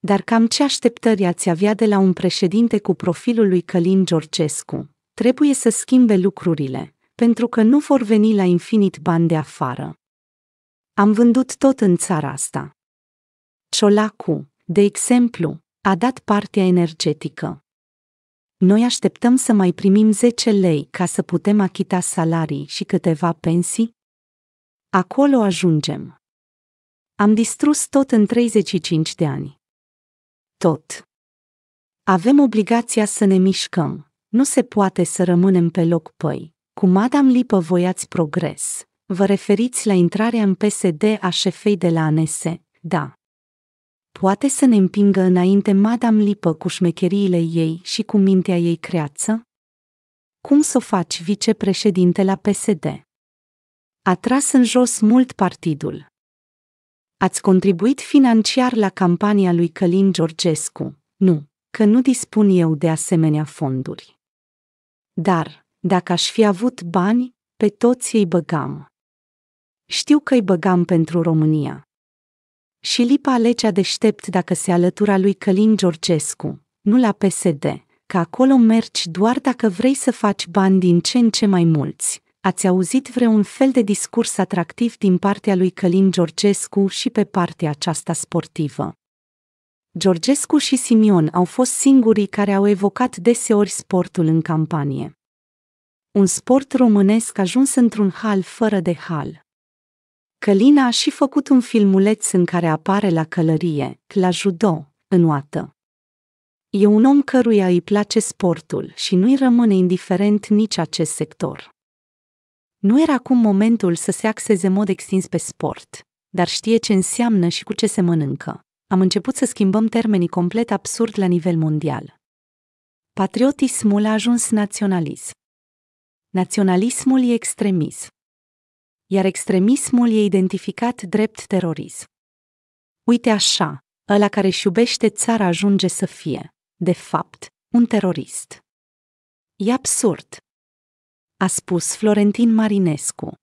Dar cam ce așteptări ați avea de la un președinte cu profilul lui Călin Georgescu? Trebuie să schimbe lucrurile, pentru că nu vor veni la infinit bani de afară. Am vândut tot în țara asta. Ciolacu, de exemplu, a dat partea energetică. Noi așteptăm să mai primim 10 lei ca să putem achita salarii și câteva pensii? Acolo ajungem. Am distrus tot în 35 de ani tot. Avem obligația să ne mișcăm. Nu se poate să rămânem pe loc păi. Cu Madame Lipă voiați progres. Vă referiți la intrarea în PSD a șefei de la ANS, da. Poate să ne împingă înainte Madame Lipă cu șmecheriile ei și cu mintea ei creață? Cum să o faci vicepreședinte la PSD? A tras în jos mult partidul. Ați contribuit financiar la campania lui Călin Georgescu? Nu, că nu dispun eu de asemenea fonduri. Dar, dacă aș fi avut bani, pe toți îi băgam. Știu că îi băgam pentru România. Și Lipa alegea deștept dacă se alătura lui Călin Georgescu, nu la PSD, că acolo mergi doar dacă vrei să faci bani din ce în ce mai mulți, Ați auzit vreun fel de discurs atractiv din partea lui Călin Georgescu și pe partea aceasta sportivă. Georgescu și Simion au fost singurii care au evocat deseori sportul în campanie. Un sport românesc ajuns într-un hal fără de hal. Călina a și făcut un filmuleț în care apare la călărie, la judo, în oată. E un om căruia îi place sportul și nu-i rămâne indiferent nici acest sector. Nu era acum momentul să se axeze mod extins pe sport, dar știe ce înseamnă și cu ce se mănâncă. Am început să schimbăm termenii complet absurd la nivel mondial. Patriotismul a ajuns naționalism. Naționalismul e extremism. Iar extremismul e identificat drept terorism. Uite așa, ăla care își iubește țara ajunge să fie, de fapt, un terorist. E absurd, a spus Florentin Marinescu.